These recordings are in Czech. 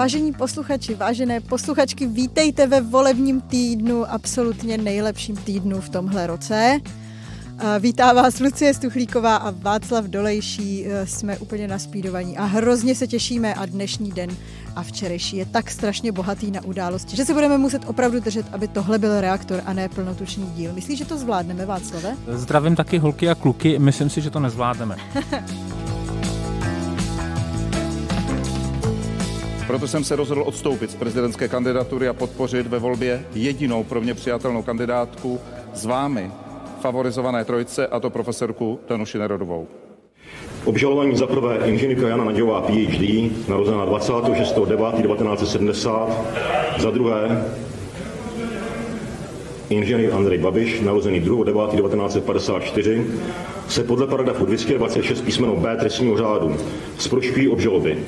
Vážení posluchači, vážené posluchačky, vítejte ve volebním týdnu, absolutně nejlepším týdnu v tomhle roce. Vítá vás Lucie Stuchlíková a Václav Dolejší. E, jsme úplně spídovaní a hrozně se těšíme a dnešní den a včerejší je tak strašně bohatý na události, že se budeme muset opravdu držet, aby tohle byl reaktor a ne plnotučný díl. Myslíš, že to zvládneme, Václave? Zdravím taky holky a kluky, myslím si, že to nezvládneme. Proto jsem se rozhodl odstoupit z prezidentské kandidatury a podpořit ve volbě jedinou pro mě přijatelnou kandidátku s vámi favorizované trojce, a to profesorku Danuši Nerodovou. Obžalování za prvé inženýrka Jana Naďová, PhD, narozená 26.9.1970, za druhé inženýr Andrej Babiš, narozený 2.9.1954, se podle paragrafu 226 písmeno B trestního řádu zprošťují obžaloby.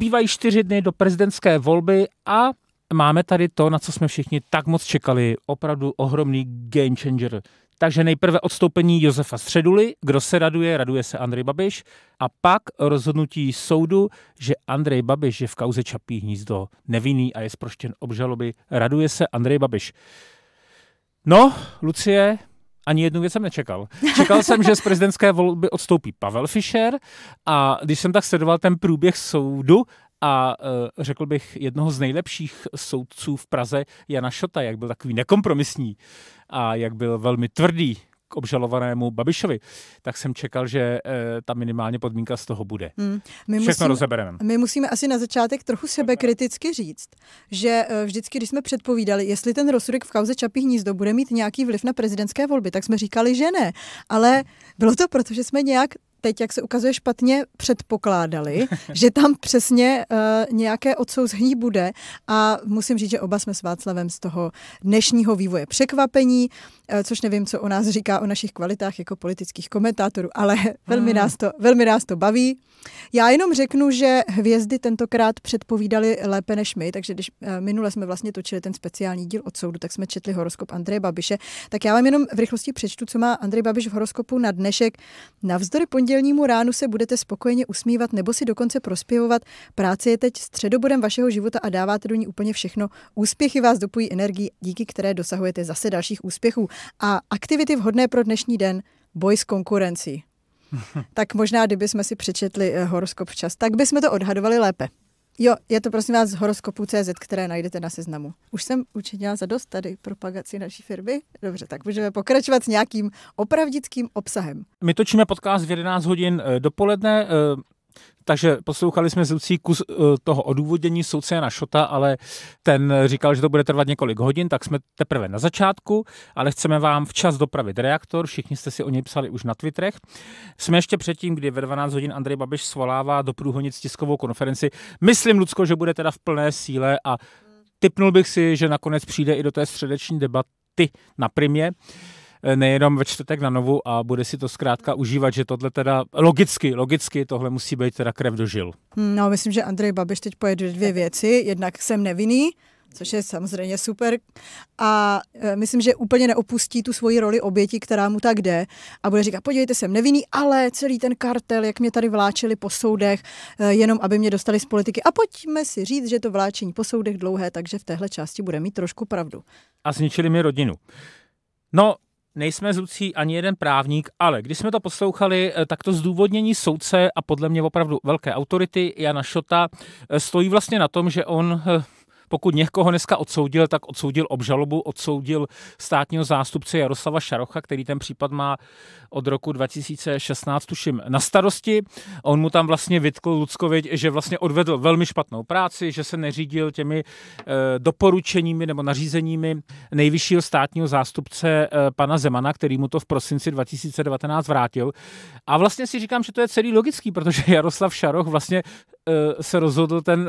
Zbývají čtyři dny do prezidentské volby a máme tady to, na co jsme všichni tak moc čekali. Opravdu ohromný game changer. Takže nejprve odstoupení Josefa Středuly, kdo se raduje, raduje se Andrej Babiš a pak rozhodnutí soudu, že Andrej Babiš je v kauze Čapí hnízdo nevinný a je zproštěn obžaloby, raduje se Andrej Babiš. No, Lucie, ani jednu věc jsem nečekal. Čekal jsem, že z prezidentské volby odstoupí Pavel Fischer a když jsem tak sledoval ten průběh soudu, a uh, řekl bych jednoho z nejlepších soudců v Praze, Jana Šota, jak byl takový nekompromisní a jak byl velmi tvrdý k obžalovanému Babišovi, tak jsem čekal, že eh, ta minimálně podmínka z toho bude. Hmm. My Všechno musíme, rozebereme. My musíme asi na začátek trochu sebekriticky říct, že eh, vždycky, když jsme předpovídali, jestli ten rozsudek v kauze Čapí hnízdo bude mít nějaký vliv na prezidentské volby, tak jsme říkali, že ne. Ale bylo to proto, že jsme nějak teď, jak se ukazuje, špatně předpokládali, že tam přesně uh, nějaké odsouzhní bude. A musím říct, že oba jsme s Václavem z toho dnešního vývoje překvapení, uh, což nevím, co o nás říká o našich kvalitách jako politických komentátorů, ale velmi, hmm. nás to, velmi nás to baví. Já jenom řeknu, že hvězdy tentokrát předpovídaly lépe než my, takže když uh, minule jsme vlastně točili ten speciální díl od soudu, tak jsme četli horoskop Andreje Babiše, tak já vám jenom v rychlosti přečtu, co má Andrej Babiš v horoskopu na dnešek. Navzdory pondělí pondělnímu ránu se budete spokojeně usmívat nebo si dokonce prospěvovat. Práce je teď středobodem vašeho života a dáváte do ní úplně všechno. Úspěchy vás dopují energii, díky které dosahujete zase dalších úspěchů. A aktivity vhodné pro dnešní den boj s konkurencí. tak možná, kdyby jsme si přečetli eh, horoskop včas, tak bychom to odhadovali lépe. Jo, je to prosím vás z CZ, které najdete na seznamu. Už jsem učinila za dost tady propagaci naší firmy. Dobře, tak můžeme pokračovat s nějakým opravdickým obsahem. My točíme podcast v 11 hodin eh, dopoledne. Eh, takže poslouchali jsme z Lucí kus eh, toho odůvodnění soudce Jana Šota, ale ten říkal, že to bude trvat několik hodin, tak jsme teprve na začátku, ale chceme vám včas dopravit reaktor, všichni jste si o něj psali už na Twitterech. Jsme ještě předtím, kdy ve 12 hodin Andrej Babiš svolává do průhonic tiskovou konferenci. Myslím, Lucko, že bude teda v plné síle a typnul bych si, že nakonec přijde i do té středeční debaty na primě. Eh, nejenom ve čtvrtek na novu a bude si to zkrátka užívat, že tohle teda logicky, logicky tohle musí být teda krev žil. No, myslím, že Andrej Babiš teď pojede dvě věci. Jednak jsem nevinný, což je samozřejmě super. A e, myslím, že úplně neopustí tu svoji roli oběti, která mu tak jde. A bude říkat, podívejte, jsem nevinný, ale celý ten kartel, jak mě tady vláčeli po soudech, e, jenom aby mě dostali z politiky. A pojďme si říct, že to vláčení po soudech dlouhé, takže v téhle části bude mít trošku pravdu. A zničili mi rodinu. No, nejsme zucí ani jeden právník, ale když jsme to poslouchali, eh, tak to zdůvodnění soudce a podle mě opravdu velké autority Jana Šota eh, stojí vlastně na tom, že on eh, pokud někoho dneska odsoudil, tak odsoudil obžalobu, odsoudil státního zástupce Jaroslava Šarocha, který ten případ má od roku 2016, tuším, na starosti. On mu tam vlastně vytkl Luckovič, že vlastně odvedl velmi špatnou práci, že se neřídil těmi eh, doporučeními nebo nařízeními nejvyššího státního zástupce eh, pana Zemana, který mu to v prosinci 2019 vrátil. A vlastně si říkám, že to je celý logický, protože Jaroslav Šaroch vlastně eh, se rozhodl ten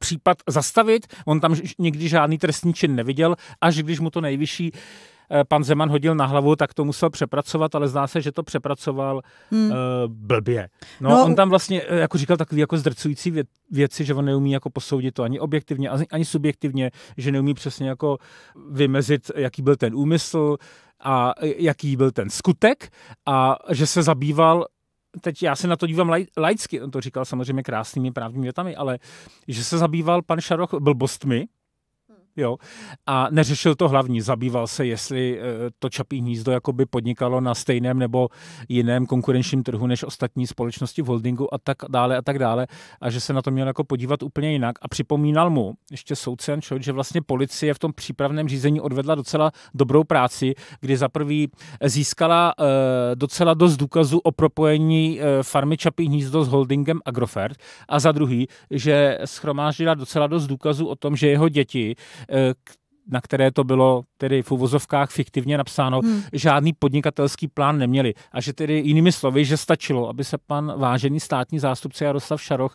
případ zastavit. On tam nikdy žádný trestní čin neviděl, až když mu to nejvyšší eh, pan Zeman hodil na hlavu, tak to musel přepracovat, ale zdá se, že to přepracoval hmm. uh, blbě. No, no, on tam vlastně eh, jako říkal takové jako zdrcující vě- věci, že on neumí jako posoudit to ani objektivně, ani subjektivně, že neumí přesně jako vymezit, jaký byl ten úmysl a jaký byl ten skutek a že se zabýval teď já se na to dívám laj, laicky, on to říkal samozřejmě krásnými právními větami, ale že se zabýval pan Šaroch blbostmi, jo, a neřešil to hlavní, zabýval se, jestli eh, to Čapí hnízdo jakoby podnikalo na stejném nebo jiném konkurenčním trhu než ostatní společnosti v holdingu a tak dále a tak dále a že se na to měl jako podívat úplně jinak a připomínal mu ještě soudce člověk, že vlastně policie v tom přípravném řízení odvedla docela dobrou práci, kdy za prvý získala eh, docela dost důkazů o propojení eh, farmy Čapí hnízdo s holdingem Agrofert a za druhý, že schromáždila docela dost důkazů o tom, že jeho děti que na které to bylo tedy v uvozovkách fiktivně napsáno, hmm. žádný podnikatelský plán neměli. A že tedy jinými slovy, že stačilo, aby se pan vážený státní zástupce Jaroslav Šaroch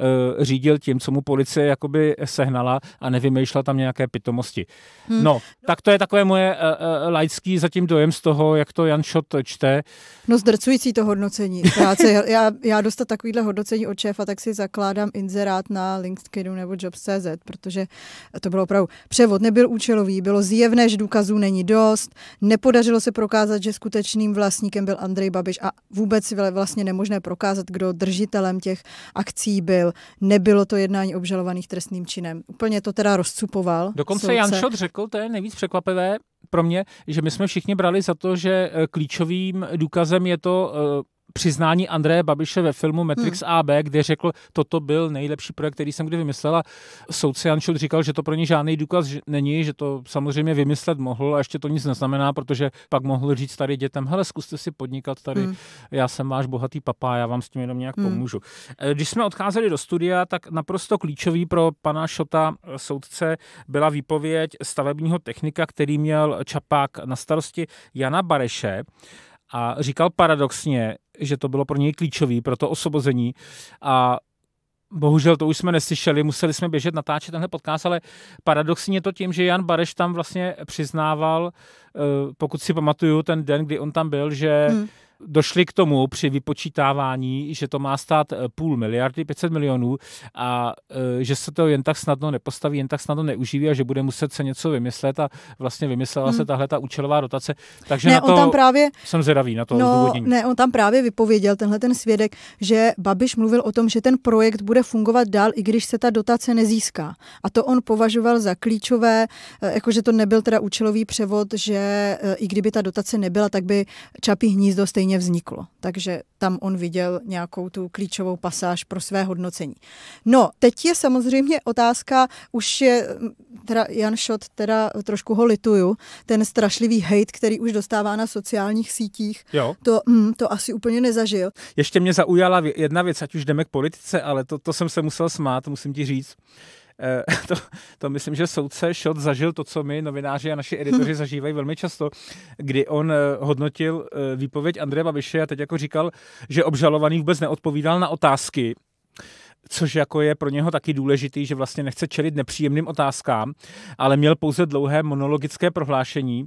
uh, řídil tím, co mu policie jakoby sehnala a nevymýšlela tam nějaké pitomosti. Hmm. No, tak to je takové moje uh, uh, laický zatím dojem z toho, jak to Jan Šot čte. No zdrcující to hodnocení práce. já, já dostat takovýhle hodnocení od šéfa, tak si zakládám inzerát na LinkedInu nebo Jobs.cz, protože to bylo opravdu převod nebyl účelový. Bylo zjevné, že důkazů není dost, nepodařilo se prokázat, že skutečným vlastníkem byl Andrej Babiš a vůbec vlastně nemožné prokázat, kdo držitelem těch akcí byl. Nebylo to jednání obžalovaných trestným činem. Úplně to teda rozcupoval. Dokonce soudce. Jan Šot řekl, to je nejvíc překvapivé, pro mě, že my jsme všichni brali za to, že e, klíčovým důkazem je to e, přiznání Andreje Babiše ve filmu Matrix hmm. AB, kde řekl, toto byl nejlepší projekt, který jsem kdy vymyslel a soudce Jančud říkal, že to pro ně žádný důkaz není, že to samozřejmě vymyslet mohl a ještě to nic neznamená, protože pak mohl říct tady dětem, hele, zkuste si podnikat tady, hmm. já jsem váš bohatý papá, já vám s tím jenom nějak hmm. pomůžu. Eh, když jsme odcházeli do studia, tak naprosto klíčový pro pana Šota eh, soudce byla výpověď stavebního technika, který měl Čapák na starosti Jana Bareše. A říkal paradoxně, že to bylo pro něj klíčový, pro to osobození. A bohužel to už jsme neslyšeli, museli jsme běžet natáčet tenhle podcast, ale paradoxně to tím, že Jan Bareš tam vlastně přiznával, eh, pokud si pamatuju ten den, kdy on tam byl, že hmm došli k tomu při vypočítávání, že to má stát eh, půl miliardy, 500 milionů a eh, že se to jen tak snadno nepostaví, jen tak snadno neuživí a že bude muset se něco vymyslet a vlastně vymyslela hmm. se tahle ta účelová dotace. Takže ne, na to on tam právě, jsem zvědavý na to no, Ne, on tam právě vypověděl tenhle ten svědek, že Babiš mluvil o tom, že ten projekt bude fungovat dál, i když se ta dotace nezíská. A to on považoval za klíčové, eh, jakože to nebyl teda účelový převod, že i kdyby ta dotace nebyla, tak by Čapí hnízdo stejně vlastně vzniklo. Takže tam on viděl nějakou tu klíčovou pasáž pro své hodnocení. No, teď je samozřejmě otázka, už je, teda Jan Šot, teda trošku ho lituju, ten strašlivý hate, který už dostává na sociálních sítích, jo. To, mm, to asi úplně nezažil. Ještě mě zaujala jedna věc, ať už jdeme k politice, ale to, to jsem se musel smát, musím ti říct. Eh, to, to myslím, že soudce Šot zažil to, co my, novináři a naši editoři hmm. zažívají velmi často, kdy on eh, hodnotil eh, výpověď Andreje Babiše a teď jako říkal, že obžalovaný vůbec neodpovídal na otázky, což jako je pro něho taky důležitý, že vlastně nechce čelit nepříjemným otázkám, ale měl pouze dlouhé monologické prohlášení.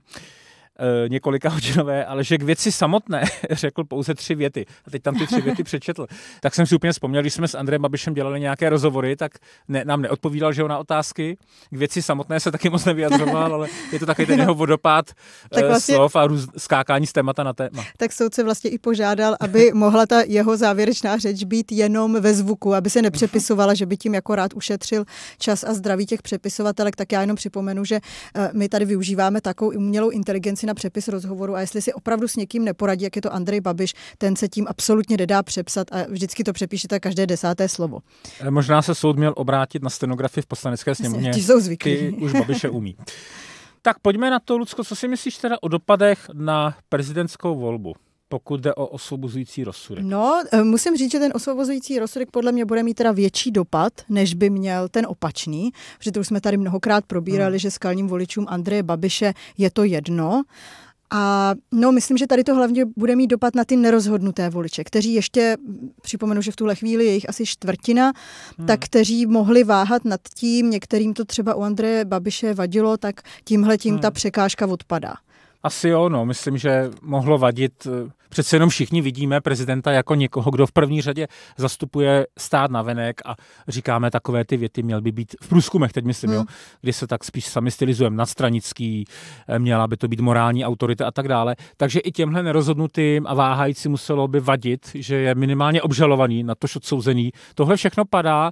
Eh, několika hodinové, ale že k věci samotné řekl pouze tři věty. A teď tam ty tři věty přečetl. Tak jsem si úplně vzpomněl, když jsme s Andrejem Babišem dělali nějaké rozhovory, tak ne, nám neodpovídal, že ho na otázky. K věci samotné se taky moc nevyjadřoval, ale je to takový ten jeho vodopád tak eh, vlastně, slov a růz, skákání z témata na téma. Tak soudce vlastně i požádal, aby mohla ta jeho závěrečná řeč být jenom ve zvuku, aby se nepřepisovala, že by tím jako rád ušetřil čas a zdraví těch přepisovatelek. Tak já jenom připomenu, že eh, my tady využíváme takovou umělou inteligenci na přepis rozhovoru a jestli si opravdu s někým neporadí, jak je to Andrej Babiš, ten se tím absolutně nedá přepsat a vždycky to přepíšete každé desáté slovo. Eh, možná se soud měl obrátit na stenografii v poslanecké sněmovně. Ti jsou zvyklí. Ty už Babiše umí. Tak pojďme na to, Lucko, co si myslíš teda o dopadech na prezidentskou volbu? pokud jde o osvobozující rozsudek? No, eh, musím říct, že ten osvobozující rozsudek podle mě bude mít teda větší dopad, než by měl ten opačný, protože to už jsme tady mnohokrát probírali, hmm. že skalním voličům Andreje Babiše je to jedno. A no, myslím, že tady to hlavně bude mít dopad na ty nerozhodnuté voliče, kteří ještě, připomenu, že v tuhle chvíli je jich asi čtvrtina, hmm. tak kteří mohli váhat nad tím, některým to třeba u Andreje Babiše vadilo, tak tímhle tím hmm. ta překážka odpadá. Asi jo, no, myslím, že mohlo vadit eh, Přece jenom všichni vidíme prezidenta jako někoho, kdo v první řadě zastupuje stát na venek a říkáme takové ty věty, měl by být v průzkumech, teď myslím, hmm. jo, kdy se tak spíš sami stylizujeme, nadstranický, eh, měla by to být morální autorita a tak dále. Takže i těmhle nerozhodnutým a váhající muselo by vadit, že je minimálně obžalovaný, na to odsouzený. Tohle všechno padá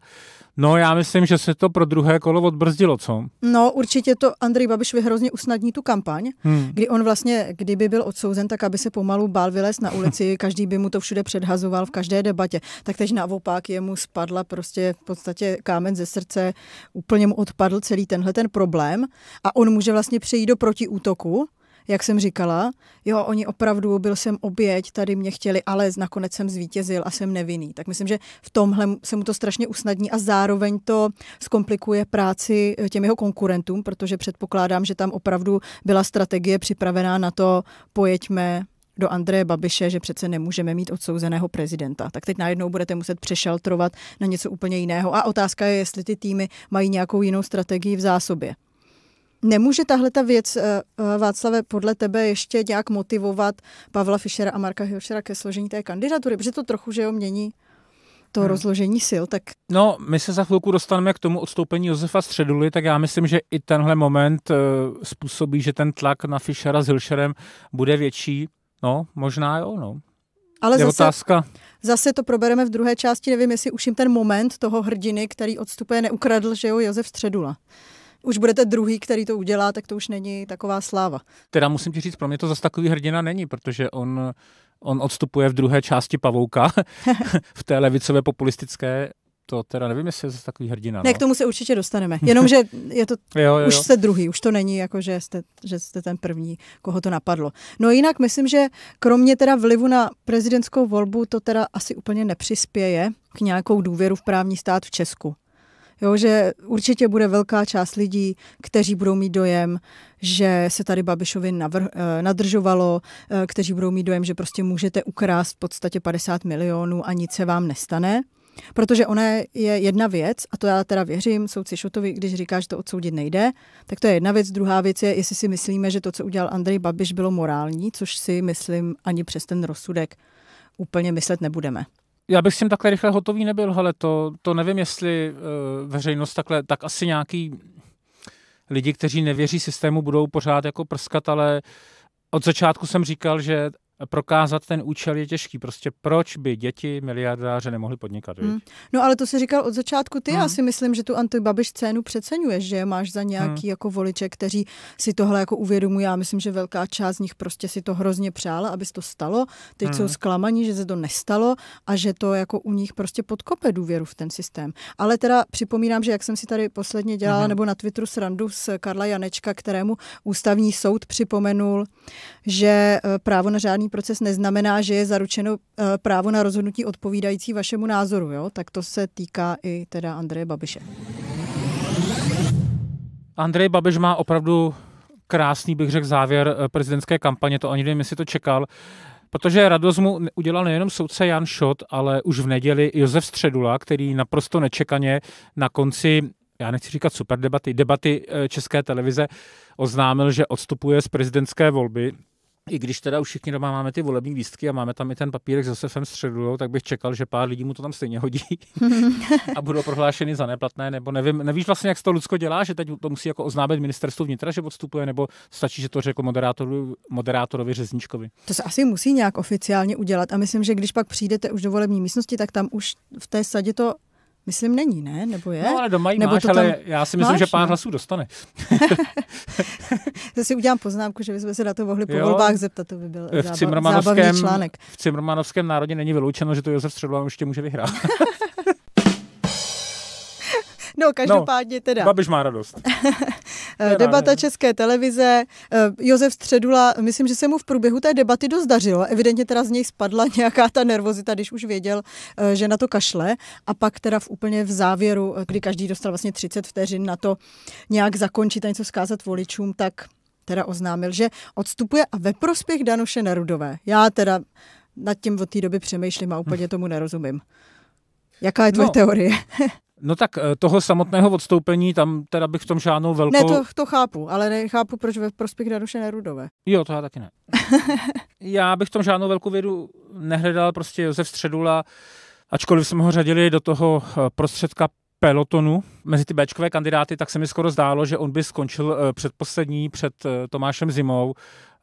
No já myslím, že se to pro druhé kolo odbrzdilo, co? No určitě to Andrej Babiš vyhrozně usnadní tu kampaň, hmm. kdy on vlastně, kdyby byl odsouzen, tak aby se pomalu bál vylez na ulici, každý by mu to všude předhazoval v každé debatě. Tak teď naopak jemu spadla prostě v podstatě kámen ze srdce, úplně mu odpadl celý tenhle ten problém a on může vlastně přejít do protiútoku, jak jsem říkala, jo, oni opravdu, byl jsem oběť, tady mě chtěli, ale nakonec jsem zvítězil a jsem nevinný. Tak myslím, že v tomhle se mu to strašně usnadní a zároveň to zkomplikuje práci eh, těm jeho konkurentům, protože předpokládám, že tam opravdu byla strategie připravená na to, pojeďme do Andreje Babiše, že přece nemůžeme mít odsouzeného prezidenta. Tak teď najednou budete muset přešeltrovat na něco úplně jiného. A otázka je, jestli ty týmy mají nějakou jinou strategii v zásobě. Nemůže tahle ta věc, eh, eh, Václave, podle tebe ještě nějak motivovat Pavla Fischera a Marka Hilšera ke složení té kandidatury? Protože to trochu, že jo, mění to hmm. rozložení sil. Tak... No, my se za chvilku dostaneme k tomu odstoupení Josefa Středuly, tak já myslím, že i tenhle moment uh, způsobí, že ten tlak na Fischera s Hilšerem bude větší. No, možná jo, no. Ale zase, otázka. zase to probereme v druhé části, nevím, jestli už jim ten moment toho hrdiny, který odstupuje, neukradl, že jo, Josef Středula už budete druhý, který to udělá, tak to už není taková sláva. Teda musím ti říct, pro mě to zase takový hrdina není, protože on, on odstupuje v druhé části Pavouka, v té levicové populistické to teda nevím, jestli je zase takový hrdina. Ne, no. k tomu se určitě dostaneme. Jenomže je to jo, jo, už jste druhý, už to není jako, že jste, že jste ten první, koho to napadlo. No jinak myslím, že kromě teda vlivu na prezidentskou volbu to teda asi úplně nepřispěje k nějakou důvěru v právní stát v Česku. Jo, že určitě bude velká část lidí, kteří budou mít dojem, že se tady Babišovi navr- eh, nadržovalo, eh, kteří budou mít dojem, že prostě můžete ukrást v podstatě 50 milionů a nic se vám nestane. Protože ona je jedna věc, a to já teda věřím soudci Šotovi, když říká, že to odsoudit nejde, tak to je jedna věc. Druhá věc je, jestli si myslíme, že to, co udělal Andrej Babiš, bylo morální, což si myslím ani přes ten rozsudek úplně myslet nebudeme já bych s tím takhle rychle hotový nebyl, ale to, to nevím, jestli uh, veřejnost takhle, tak asi nějaký lidi, kteří nevěří systému, budou pořád jako prskat, ale od začátku jsem říkal, že prokázat ten účel je těžký. Prostě proč by děti miliardáře nemohli podnikat? Hmm. No ale to si říkal od začátku ty. Hmm. Já si myslím, že tu antibabiš scénu přeceňuješ, že máš za hmm. nějaký hmm. jako voliče, kteří si tohle jako uvědomují. Já myslím, že velká část z nich prostě si to hrozně přála, aby to stalo. Teď hmm. jsou zklamaní, že se to nestalo a že to jako u nich prostě podkope důvěru v ten systém. Ale teda připomínám, že jak jsem si tady posledně dělala hmm. nebo na Twitteru srandu s Karla Janečka, kterému ústavní soud připomenul, že eh, právo na řádný soudní proces neznamená, že je zaručeno eh, právo na rozhodnutí odpovídající vašemu názoru. Jo? Tak to se týká i teda Andreje Babiše. Andrej Babiš má opravdu krásný, bych řekl, závěr eh, prezidentské kampaně, to ani nevím, jestli to čekal, protože radost mu udělal nejenom soudce Jan Šot, ale už v neděli Josef Středula, který naprosto nečekaně na konci já nechci říkat super debaty, debaty eh, České televize oznámil, že odstupuje z prezidentské volby i když teda už všichni doma máme ty volební lístky a máme tam i ten papírek zase sem středu, tak bych čekal, že pár lidí mu to tam stejně hodí a budou prohlášeny za neplatné, nebo nevím, nevíš vlastně, jak to Lucko dělá, že teď to musí jako oznámit ministerstvu vnitra, že odstupuje, nebo stačí, že to řekl moderátoru, moderátorovi Řezničkovi. To se asi musí nějak oficiálně udělat a myslím, že když pak přijdete už do volební místnosti, tak tam už v té sadě to Myslím, není, ne? Nebo je? No, ale doma Nebo máš, to tam... ale já si myslím, máš, že pár ne? No. hlasů dostane. Zase udělám poznámku, že bychom se na to mohli po jo, volbách zeptat, to by byl v zábav, zábavný článek. V Cimrmanovském národě není vyloučeno, že to Josef už tě může vyhrát. No, no, každopádně no, teda. Babiš má radost. Eh, debata České televize. Eh, Josef Středula, myslím, že se mu v průběhu té debaty dařilo. Evidentně teda z něj spadla nějaká ta nervozita, když už věděl, eh, že na to kašle. A pak teda v úplně v závěru, kdy každý dostal vlastně 30 vteřin na to nějak zakončit a něco zkázat voličům, tak teda oznámil, že odstupuje a ve prospěch Danuše Nerudové. Já teda nad tím od té doby přemýšlím a úplně hm. tomu nerozumím. Jaká je tvoje no, teorie? No tak eh, toho samotného odstoupení, tam teda bych v tom žádnou velkou... Ne, to, to chápu, ale nechápu, proč ve prospěch Danuše Nerudové. Jo, to já taky ne. já bych v tom žádnou velkou vědu nehledal, prostě Josef Středula, ačkoliv jsme ho řadili do toho eh, prostředka pelotonu mezi ty Bčkové kandidáty, tak se mi skoro zdálo, že on by skončil eh, předposlední před Tomášem Zimou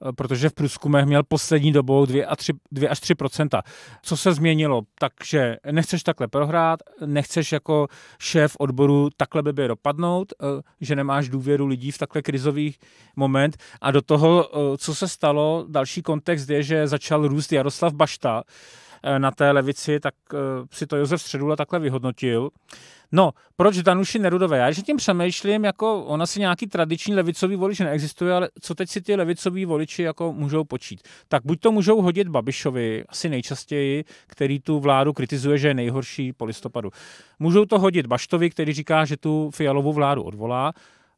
Eh, protože v průzkumech měl poslední dobou 2, a 3, 2 až 3 Co se změnilo? Takže nechceš takhle prohrát, nechceš jako šéf odboru takhle by dopadnout, eh, že nemáš důvěru lidí v takhle krizový moment. A do toho, eh, co se stalo, další kontext je, že začal růst Jaroslav Bašta na té levici, tak si to Josef Středula takhle vyhodnotil. No, proč Danuši Nerudové? Já že tím přemýšlím, jako ona si nějaký tradiční levicový volič neexistuje, ale co teď si ty levicoví voliči jako můžou počít? Tak buď to můžou hodit Babišovi, asi nejčastěji, který tu vládu kritizuje, že je nejhorší po listopadu. Můžou to hodit Baštovi, který říká, že tu fialovou vládu odvolá,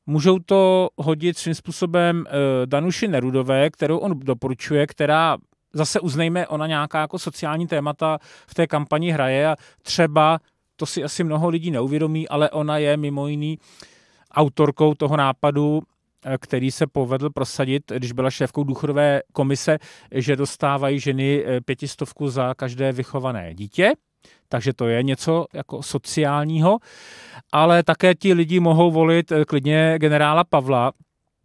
můžou to hodit svým způsobem eh, Danuši Nerudové, kterou on doporučuje, která zase uznejme, ona nějaká jako sociální témata v té kampani hraje a třeba to si asi mnoho lidí neuvědomí, ale ona je mimo jiný autorkou toho nápadu eh, který se povedl prosadit, když byla šéfkou důchodové komise, že dostávají ženy eh, pětistovku za každé vychované dítě. Takže to je něco jako sociálního, ale také ti lidi mohou volit eh, klidně generála Pavla,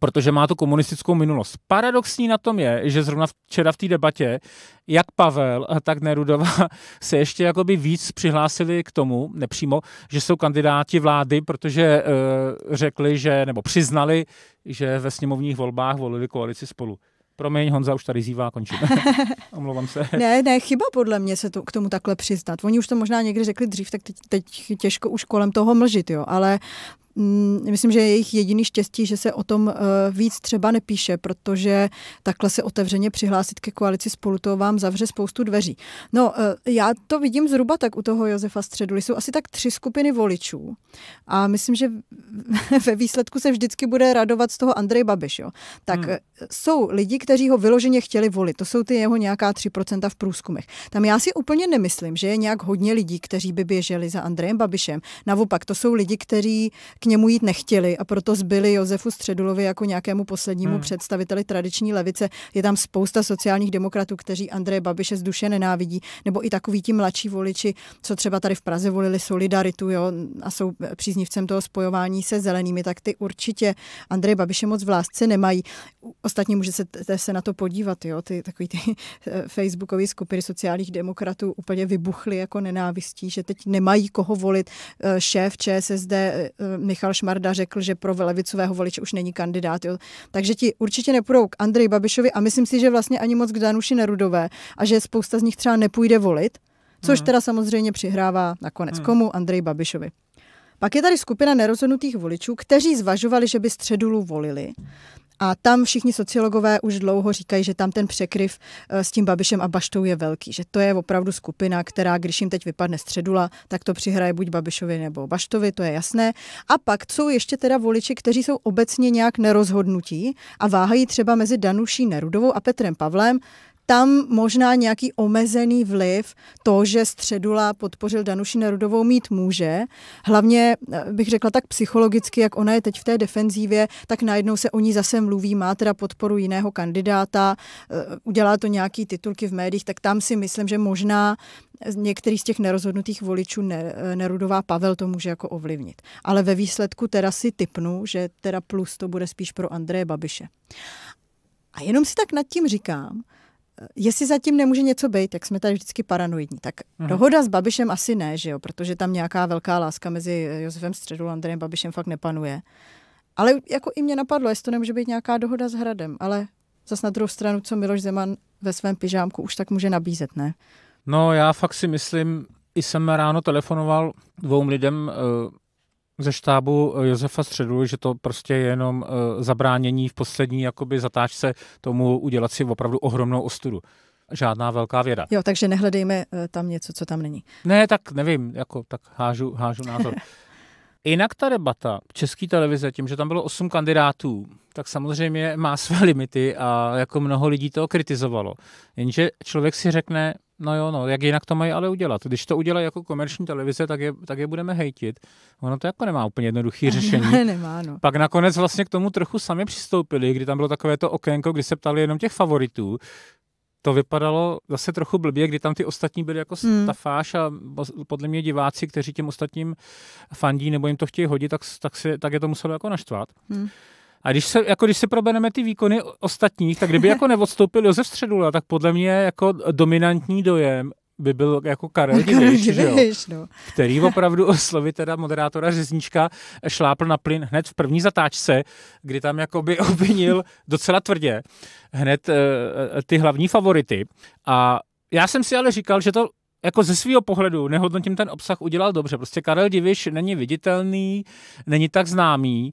protože má tu komunistickou minulost. Paradoxní na tom je, že zrovna včera v té debatě, jak Pavel, tak Nerudova se ještě jakoby víc přihlásili k tomu, nepřímo, že jsou kandidáti vlády, protože uh, řekli, že, nebo přiznali, že ve sněmovních volbách volili koalici spolu. Promiň, Honza už tady zývá, končíme. Omlouvám se. ne, ne, chyba podle mě se to, k tomu takhle přiznat. Oni už to možná někdy řekli dřív, tak teď, teď těžko už kolem toho mlžit, jo. Ale Mm, myslím, že je jejich jediný štěstí, že se o tom eh, víc třeba nepíše, protože takhle se otevřeně přihlásit ke koalici spolu, to vám zavře spoustu dveří. No, eh, já to vidím zhruba tak u toho Josefa Středuly. Jsou asi tak tři skupiny voličů a myslím, že ve výsledku se vždycky bude radovat z toho Andrej Babiš. Jo. Tak hmm. Eh, jsou lidi, kteří ho vyloženě chtěli volit. To jsou ty jeho nějaká 3% v průzkumech. Tam já si úplně nemyslím, že je nějak hodně lidí, kteří by běželi za Andrejem Babišem. Naopak, to jsou lidi, kteří k němu jít nechtěli a proto zbyli Josefu Středulovi jako nějakému poslednímu hmm. představiteli tradiční levice. Je tam spousta sociálních demokratů, kteří Andreje Babiše z duše nenávidí, nebo i takový ti mladší voliči, co třeba tady v Praze volili solidaritu jo, a jsou příznivcem toho spojování se zelenými, tak ty určitě Andreje Babiše moc v lásce nemají. Ostatně může se, se na to podívat, jo, ty takový ty eh, facebookové skupiny sociálních demokratů úplně vybuchly jako nenávistí, že teď nemají koho volit. Eh, šéf ČSSD eh, Michal Šmarda řekl, že pro levicového voliče už není kandidát. Jo. Takže ti určitě nepůjdou k Andreji Babišovi a myslím si, že vlastně ani moc k Danuši Nerudové a že spousta z nich třeba nepůjde volit, což hmm. teda samozřejmě přihrává nakonec hmm. komu? Andrej Babišovi. Pak je tady skupina nerozhodnutých voličů, kteří zvažovali, že by středulu volili, a tam všichni sociologové už dlouho říkají, že tam ten překryv eh, s tím Babišem a Baštou je velký, že to je opravdu skupina, která, když jim teď vypadne středula, tak to přihraje buď Babišovi nebo Baštovi, to je jasné. A pak jsou ještě teda voliči, kteří jsou obecně nějak nerozhodnutí a váhají třeba mezi Danuší Nerudovou a Petrem Pavlem, tam možná nějaký omezený vliv to, že Středula podpořil Danuši Nerudovou mít může. Hlavně eh, bych řekla tak psychologicky, jak ona je teď v té defenzívě, tak najednou se o ní zase mluví, má teda podporu jiného kandidáta, eh, udělá to nějaký titulky v médiích, tak tam si myslím, že možná některý z těch nerozhodnutých voličů eh, Nerudová Pavel to může jako ovlivnit. Ale ve výsledku teda si typnu, že teda plus to bude spíš pro Andreje Babiše. A jenom si tak nad tím říkám, Eh, jestli zatím nemůže něco být, jak jsme tady vždycky paranoidní, tak uh-huh. dohoda s Babišem asi ne, že jo, protože tam nějaká velká láska mezi eh, Josefem Středu a Andrejem Babišem fakt nepanuje. Ale jako i mě napadlo, jestli to nemůže být nějaká dohoda s Hradem, ale zas na druhou stranu, co Miloš Zeman ve svém pyžámku už tak může nabízet, ne? No já fakt si myslím, i jsem ráno telefonoval dvou lidem, eh, ze štábu eh, Josefa Středu, že to prostě je jenom eh, zabránění v poslední jakoby zatáčce tomu udělat si opravdu ohromnou ostudu. Žádná velká věda. Jo, takže nehledejme eh, tam něco, co tam není. Ne, tak nevím, jako tak hážu, hážu názor. Jinak ta debata české televize, tím, že tam bylo osm kandidátů, tak samozřejmě má své limity a jako mnoho lidí to kritizovalo. Jenže člověk si řekne, No jo, no, jak jinak to mají ale udělat? Když to udělají jako komerční televize, tak je, tak je budeme hejtit. Ono to jako nemá úplně jednoduché řešení. Ne, nemá, no. Pak nakonec vlastně k tomu trochu sami přistoupili, kdy tam bylo takové to okénko, kdy se ptali jenom těch favoritů. To vypadalo zase trochu blbě, kdy tam ty ostatní byli jako hmm. stafáš a podle mě diváci, kteří těm ostatním fandí nebo jim to chtějí hodit, tak, tak, se, tak je to muselo jako naštvat. Hmm. A když se, jako když se probereme ty výkony ostatních, tak kdyby jako neodstoupil Josef Středula, tak podle mě jako dominantní dojem by byl jako Karel Diviš, no. který opravdu oslovit teda moderátora Řeznička šlápl na plyn hned v první zatáčce, kdy tam jakoby obvinil docela tvrdě hned uh, ty hlavní favority. A já jsem si ale říkal, že to jako ze svého pohledu, nehodnotím ten obsah, udělal dobře. Prostě Karel Diviš není viditelný, není tak známý,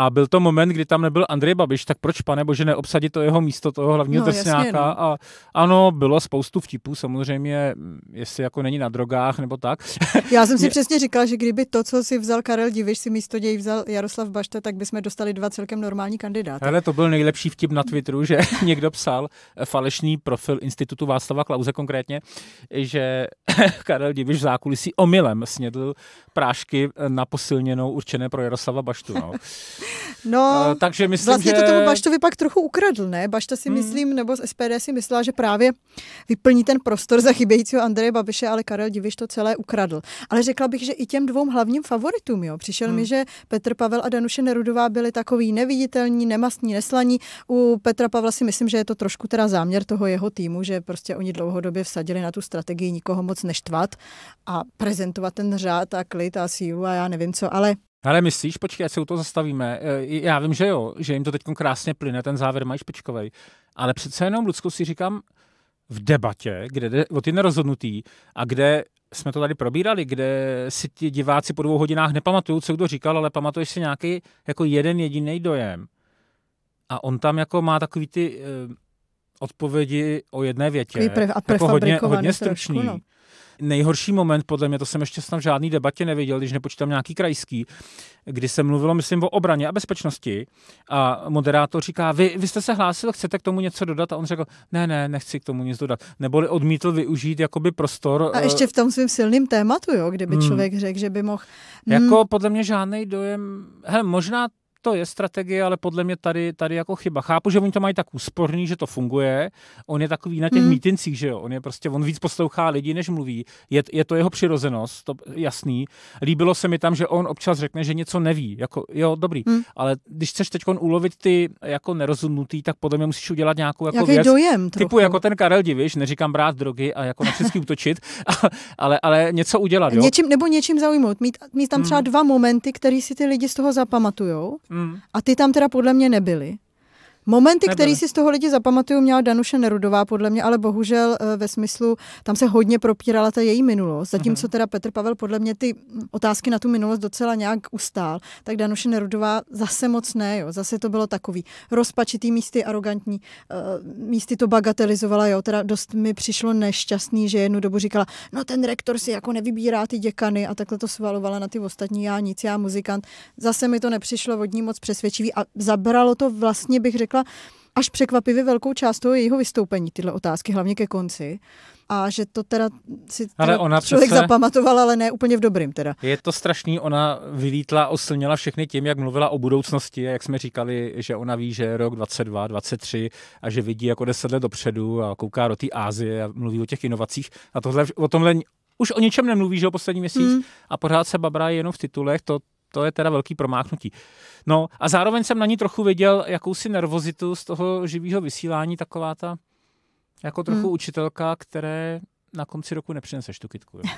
a byl to moment, kdy tam nebyl Andrej Babiš, tak proč, pane bože, neobsadit to jeho místo, toho hlavního no, jasně, no. A ano, bylo spoustu vtipů, samozřejmě, jestli jako není na drogách nebo tak. Já jsem si Mě... přesně říkal, že kdyby to, co si vzal Karel Diviš, si místo něj vzal Jaroslav Bašta, tak bychom dostali dva celkem normální kandidáty. Ale to byl nejlepší vtip na Twitteru, že někdo psal eh, falešný profil institutu Václava Klauze konkrétně, že Karel Diviš v zákulisí omylem snědl prášky eh, na posilněnou určené pro Jaroslava Baštu. No. No, uh, takže myslím, vlastně že... to tomu Baštovi pak trochu ukradl, ne? Bašta si hmm. myslím, nebo z SPD si myslela, že právě vyplní ten prostor za chybějícího Andreje Babiše, ale Karel Diviš to celé ukradl. Ale řekla bych, že i těm dvou hlavním favoritům, jo. Přišel hmm. mi, že Petr Pavel a Danuše Nerudová byli takový neviditelní, nemastní, neslaní. U Petra Pavla si myslím, že je to trošku teda záměr toho jeho týmu, že prostě oni dlouhodobě vsadili na tu strategii nikoho moc neštvat a prezentovat ten řád a klid a sílu a já nevím co, ale ale myslíš, počkej, ať se u toho zastavíme. E, já vím, že jo, že jim to teď krásně plyne, ten závěr mají špičkový. Ale přece jenom, Lucko, si říkám, v debatě, kde jde o ty nerozhodnutý a kde jsme to tady probírali, kde si ti diváci po dvou hodinách nepamatují, co kdo říkal, ale pamatuješ si nějaký jako jeden jediný dojem. A on tam jako má takový ty e, odpovědi o jedné větě. Pre, a jako hodně, hodně stručný. Trošku, no nejhorší moment, podle mě, to jsem ještě snad v žádný debatě neviděl, když nepočítám nějaký krajský, kdy se mluvilo, myslím, o obraně a bezpečnosti a moderátor říká, vy, vy jste se hlásil, chcete k tomu něco dodat? A on řekl, ne, ne, nechci k tomu nic dodat. Neboli odmítl využít jakoby prostor. A eh, ještě v tom svým silným tématu, jo, kdyby hmm. člověk řekl, že by mohl... Jako hmm. Jako podle mě žádný dojem, hele, možná to je strategie, ale podle mě tady, tady jako chyba. Chápu, že oni to mají tak úsporný, že to funguje. On je takový na těch hmm. mítincích, že jo. On je prostě, on víc poslouchá lidi, než mluví. Je, je to jeho přirozenost, to jasný. Líbilo se mi tam, že on občas řekne, že něco neví. Jako, jo, dobrý. Hmm. Ale když chceš teď ulovit ty jako nerozumnutý, tak podle mě musíš udělat nějakou jako Jaký věc. dojem trochu. jako ten Karel Diviš, neříkám brát drogy a jako na všechny útočit, ale, ale něco udělat, jo. Něčím, nebo něčím zaujmout. Mít, mít tam třeba hmm. dva momenty, které si ty lidi z toho zapamatujou Mm. A ty tam teda podle mě nebyly. Momenty, Nebyli. který si z toho lidi zapamatuju, měla Danuše Nerudová podle mě, ale bohužel eh, ve smyslu, tam se hodně propírala ta její minulost. Zatímco mhm. teda Petr Pavel podle mě ty hm, otázky na tu minulost docela nějak ustál, tak Danuše Nerudová zase moc ne, jo. Zase to bylo takový rozpačitý místy, arrogantní, eh, místy to bagatelizovala, jo. Teda dost mi přišlo nešťastný, že jednu dobu říkala, no ten rektor si jako nevybírá ty děkany a takhle to svalovala na ty ostatní, já nic, já muzikant. Zase mi to nepřišlo od ní moc přesvědčivý a zabralo to vlastně, bych řekla, řekla jako až překvapivě velkou část toho jejího vystoupení, tyhle otázky, hlavně ke konci. A že to teda si teda ale ona člověk přece... zapamatovala, ale ne úplně v dobrým teda. Je to strašný, ona vylítla, oslněla všechny tím, jak mluvila o budoucnosti jak jsme říkali, že ona ví, že je rok 22, 23 a že vidí jako deset let dopředu a kouká do té Ázie a mluví o těch inovacích. A tohle, o tomhle už o ničem nemluví, že o poslední měsíc mm. a pořád se babrá jenom v titulech, to to je teda velký promáchnutí. No a zároveň jsem na ní trochu viděl jakousi nervozitu z toho živého vysílání, taková ta jako trochu hmm. učitelka, které na konci roku nepřineseš tu Jo.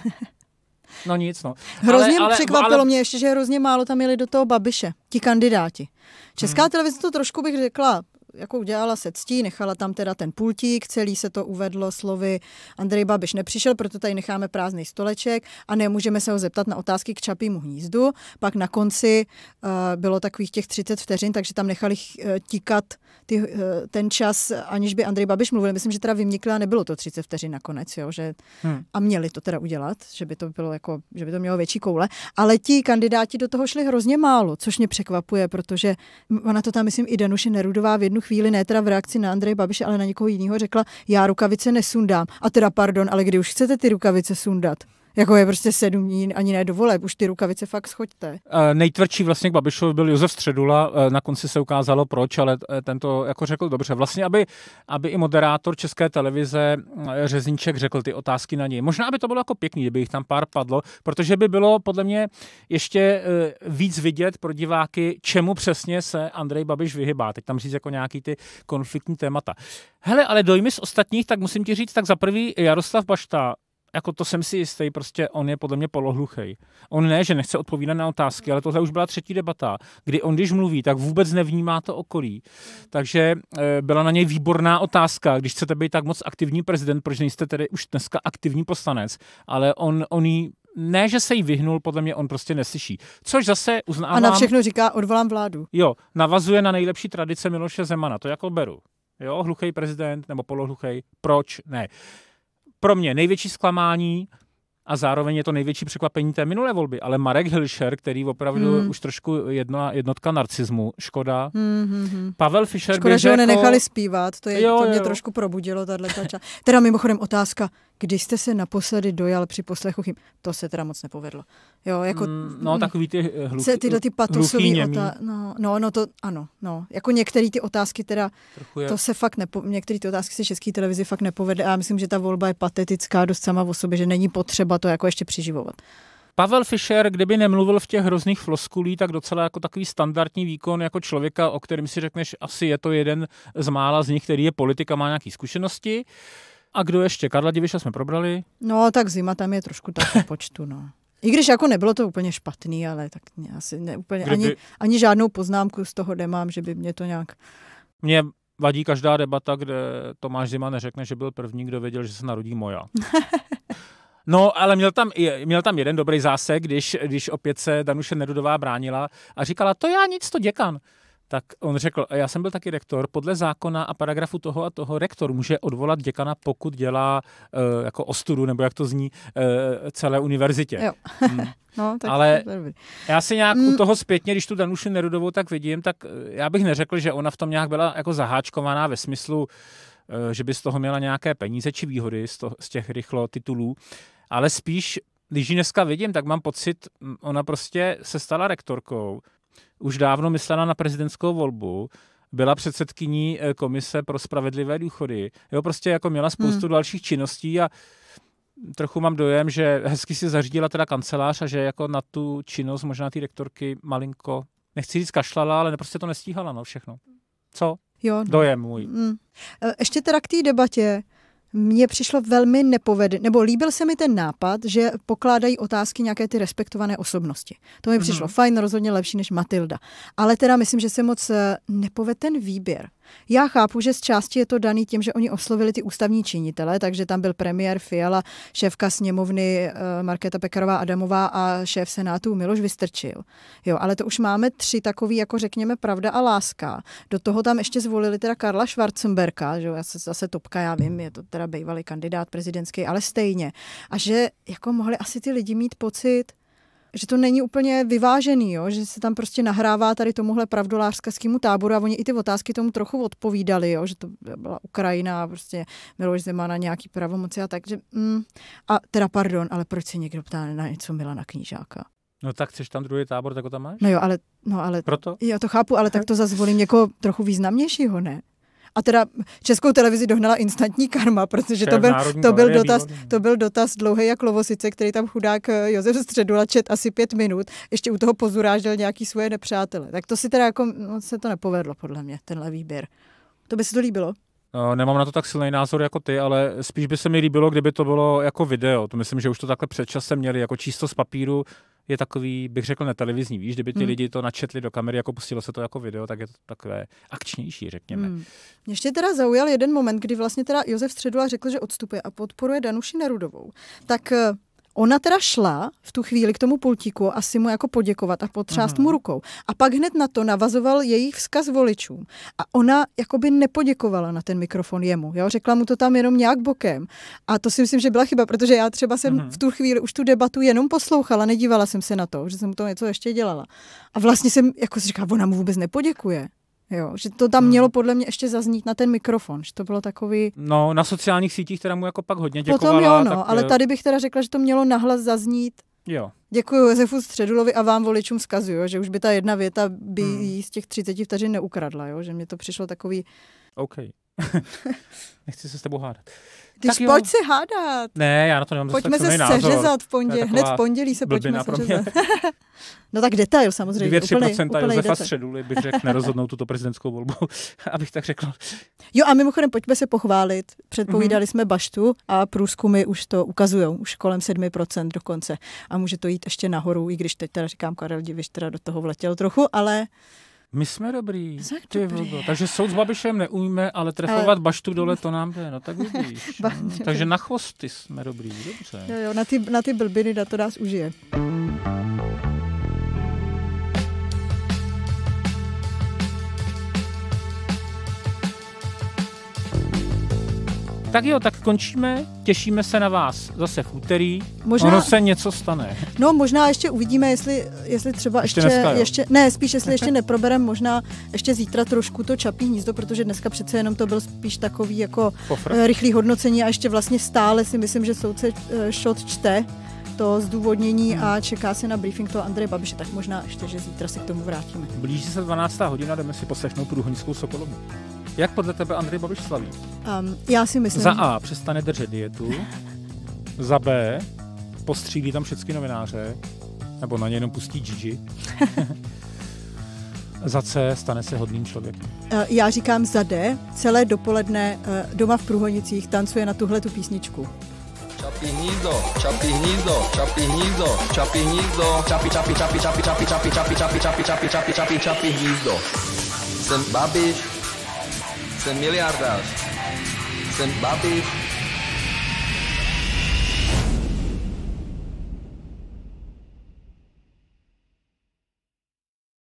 No nic, no. Hrozně ale, ale, překvapilo ale... mě ještě, že hrozně málo tam jeli do toho Babiše, ti kandidáti. Česká hmm. televize to trošku bych řekla jako udělala se ctí, nechala tam teda ten pultík, celý se to uvedlo slovy Andrej Babiš nepřišel, proto tady necháme prázdný stoleček a nemůžeme se ho zeptat na otázky k Čapímu hnízdu. Pak na konci uh, bylo takových těch 30 vteřin, takže tam nechali uh, tíkat ty, uh, ten čas, aniž by Andrej Babiš mluvil. Myslím, že teda vymnikla, nebylo to 30 vteřin nakonec, jo, že hmm. a měli to teda udělat, že by to bylo jako, že by to mělo větší koule, ale ti kandidáti do toho šli hrozně málo, což mě překvapuje, protože ona to tam, myslím, i Danuše Nerudová v jednu jednu chvíli, ne teda v reakci na Andrej Babiše, ale na někoho jiného, řekla, já rukavice nesundám. A teda pardon, ale kdy už chcete ty rukavice sundat? Jako je prostě sedm dní, ani ne dovoleb, už ty rukavice fakt schoďte. E, nejtvrdší vlastně k Babišovi byl Josef Středula, e, na konci se ukázalo proč, ale eh, tento jako řekl dobře. Vlastně, aby, aby i moderátor České televize Řezníček řekl ty otázky na něj. Možná by to bylo jako pěkný, kdyby jich tam pár padlo, protože by bylo podle mě ještě e, víc vidět pro diváky, čemu přesně se Andrej Babiš vyhybá. Teď tam říct jako nějaký ty konfliktní témata. Hele, ale dojmy z ostatních, tak musím ti říct, tak za prvý Jaroslav Bašta jako to jsem si jistý, prostě on je podle mě polohluchej. On ne, že nechce odpovídat na otázky, ale tohle už byla třetí debata, kdy on, když mluví, tak vůbec nevnímá to okolí. Takže e, byla na něj výborná otázka, když chcete být tak moc aktivní prezident, proč nejste tedy už dneska aktivní poslanec, ale on, on jí ne, že se jí vyhnul, podle mě on prostě neslyší. Což zase uznávám... A na všechno říká, odvolám vládu. Jo, navazuje na nejlepší tradice Miloše Zemana, to jako beru. Jo, hluchý prezident nebo polohluchý, proč ne? pro mě největší zklamání a zároveň je to největší překvapení té minulé volby. Ale Marek Hilšer, který opravdu hmm. už trošku jedna, jednotka narcismu, škoda. Hmm, hmm, hmm. Pavel Fischer Škoda, že ho jako- nenechali jako... zpívat, to, je, jo, to mě jo. trošku probudilo, tahle část. Teda mimochodem otázka, když jste se naposledy dojal při poslechu chyb, to se teda moc nepovedlo. Jo, jako, mm, no, hmm. takový ty hluk, se tyhle ty patusový otázky, no, no, no, to ano, no, jako některé ty otázky teda, Trochu je... to se fakt nepo, některé ty otázky se české televizi fakt nepovedly a já myslím, že ta volba je patetická dost sama o sobě, že není potřeba potřeba to jako ještě přiživovat. Pavel Fischer, kdyby nemluvil v těch hrozných floskulí, tak docela jako takový standardní výkon jako člověka, o kterém si řekneš, asi je to jeden z mála z nich, který je politika, má nějaké zkušenosti. A kdo ještě? Karla Diviša jsme probrali. No, tak zima tam je trošku tak počtu, no. I když jako nebylo to úplně špatný, ale tak asi ne, úplně, kdyby... ani, ani žádnou poznámku z toho nemám, že by mě to nějak... Mě vadí každá debata, kde Tomáš Zima neřekne, že byl první, kdo věděl, že se narodí moja. No, ale měl tam, měl tam jeden dobrý zásek, když, když opět se Danuše Nerudová bránila a říkala, to já nic, to děkan. Tak on řekl, já jsem byl taky rektor, podle zákona a paragrafu toho a toho rektor může odvolat děkana, pokud dělá e, jako ostudu, nebo jak to zní, e, celé univerzitě. Jo. Hmm. no, tak Ale já si nějak mm. u toho zpětně, když tu Danuši Nerudovou tak vidím, tak já bych neřekl, že ona v tom nějak byla jako zaháčkovaná ve smyslu, Eh, že by z toho měla nějaké peníze či výhody z, to, z těch rychlo titulů, ale spíš, když ji dneska vidím, tak mám pocit, ona prostě se stala rektorkou, už dávno myslela na prezidentskou volbu, byla předsedkyní eh, komise pro spravedlivé důchody. Jo, prostě jako měla spoustu hmm. dalších činností a trochu mám dojem, že hezky si zařídila teda kancelář a že jako na tu činnost možná ty rektorky malinko, nechci říct kašlala, ale prostě to nestíhala na no, všechno. Co? Jo. Dojem no. můj. Mm. E, ještě teda k té debatě. Mně přišlo velmi nepovedené, nebo líbil se mi ten nápad, že pokládají otázky nějaké ty respektované osobnosti. To mi přišlo mm-hmm. fajn, rozhodně lepší než Matilda. Ale teda myslím, že se moc e, nepoved ten výběr. Já chápu, že z části je to daný tím, že oni oslovili ty ústavní činitele, takže tam byl premiér Fiala, šéfka sněmovny eh, Markéta Pekarová Adamová a šéf senátu Miloš Vystrčil. Jo, ale to už máme tři takový, jako řekněme, pravda a láska. Do toho tam ještě zvolili teda Karla Schwarzenberka, že jo, zase topka, já vím, je to teda bývalý kandidát prezidentský, ale stejně. A že jako mohli asi ty lidi mít pocit, že to není úplně vyvážený, jo? že se tam prostě nahrává tady tomuhle pravdolářskému táboru a oni i ty otázky tomu trochu odpovídali, jo? že to byla Ukrajina, prostě Miloš na nějaký pravomoci a tak. Že, mm, a teda pardon, ale proč se někdo ptá na něco Milana Knížáka? No tak chceš tam druhý tábor, tak ho tam máš? No jo, ale... No, ale Proto? Jo, to chápu, ale tak to zazvolím někoho trochu významnějšího, ne? A teda českou televizi dohnala instantní karma, protože to byl, to byl, dotaz, to byl dotaz dlouhý jak lovosice, který tam chudák eh, Josef Středula čet asi pět minut, ještě u toho pozurážel nějaký svoje nepřátele. Tak to si teda jako, no, se to nepovedlo podle mě, tenhle výběr. To by se to líbilo? No, nemám na to tak silný názor jako ty, ale spíš by se mi líbilo, kdyby to bylo jako video. To myslím, že už to takhle před časem měli, jako čísto z papíru, je takový, bych řekl, netelevizní. Víš, kdyby ty hmm. lidi to načetli do kamery, jako pustilo se to jako video, tak je to takové akčnější, řekněme. Hmm. Mě ještě teda zaujal jeden moment, kdy vlastně teda Josef Středula řekl, že odstupuje a podporuje Danuši Nerudovou. Tak eh, Ona teda šla v tu chvíli k tomu pultíku asi mu jako poděkovat a potřást Aha. mu mhm. rukou. A pak hned na to navazoval její vzkaz voličům. A ona jakoby nepoděkovala na ten mikrofon jemu. Jo? Řekla mu to tam jenom nějak bokem. A to si myslím, že byla chyba, protože já třeba jsem Aha. Mhm. v tu chvíli už tu debatu jenom poslouchala, nedívala jsem se na to, že jsem to něco ještě dělala. A vlastně jsem jako si říkala, ona mu vůbec nepoděkuje. Jo, že to tam mělo hmm. podle mě ještě zaznít na ten mikrofon, že to bylo takový... No, na sociálních sítích teda mu jako pak hodně děkovala. Potom jo, no, tak... ale eh, tady bych teda řekla, že to mělo nahlas zaznít. Jo. Děkuji Josefu Středulovi a vám voličům zkazuju, že už by ta jedna věta by hmm. jí z těch 30 vteřin neukradla, jo? že mě to přišlo takový... Okay. Nechci se s tebou hádat. Když tak jo. se hádat. Ne, já na to nemám Pojďme se seřezat v pondělí, hned v pondělí se pojďme seřezat. no tak detail samozřejmě. 2-3% Josefa Středuly bych řekl, nerozhodnou tuto prezidentskou volbu, abych tak řekl. Jo a mimochodem pojďme se pochválit. Předpovídali mm-hmm. jsme baštu a průzkumy už to ukazují, už kolem 7% dokonce. A může to jít ještě nahoru, i když teď teda říkám Karel Diviš teda do toho vletěl trochu, ale my jsme dobrý. ty dobrý. Takže soud s Babišem neumíme, ale trefovat ale... baštu dole to nám jde. No tak vidíš. No. takže na chvosty jsme dobrý. Dobře. Jo, jo, na ty, na ty blbiny to nás užije. Tak jo, tak končíme, těšíme se na vás zase v úterý. Možná, ono se něco stane. No možná ještě uvidíme, jestli, jestli třeba ještě, ještě, dneska, ještě ne, spíš jestli ještě neproberem, možná ještě zítra trošku to čapí hnízdo, protože dneska přece jenom to byl spíš takový jako Pofra. Eh, rychlý hodnocení a ještě vlastně stále si myslím, že soudce eh, šot čte to zdůvodnění a čeká se na briefing toho Andreje Babiše, tak možná ještě, že zítra se k tomu vrátíme. Blíží se 12. hodina, jdeme si poslechnout průhonickou Sokolovu. Jak podle tebe Andrej Babiš slaví? Um, já si myslím... Za A přestane držet dietu, za B postřílí tam všechny novináře, nebo na ně jenom pustí Gigi. za C stane se hodným člověkem. Já říkám za D, celé dopoledne doma v Průhonicích tancuje na tuhle tu písničku. Čapí hnízdo, čapí hnízdo, čapí hnízdo, čapí hnízdo, čapí, čapí, čapí, čapí, čapí, čapí, čapí, čapí, čapí, čapí, čapí, čapí, čapí, čapí hnízdo. Jsem babiš, Sen miliardář. Sen babiš.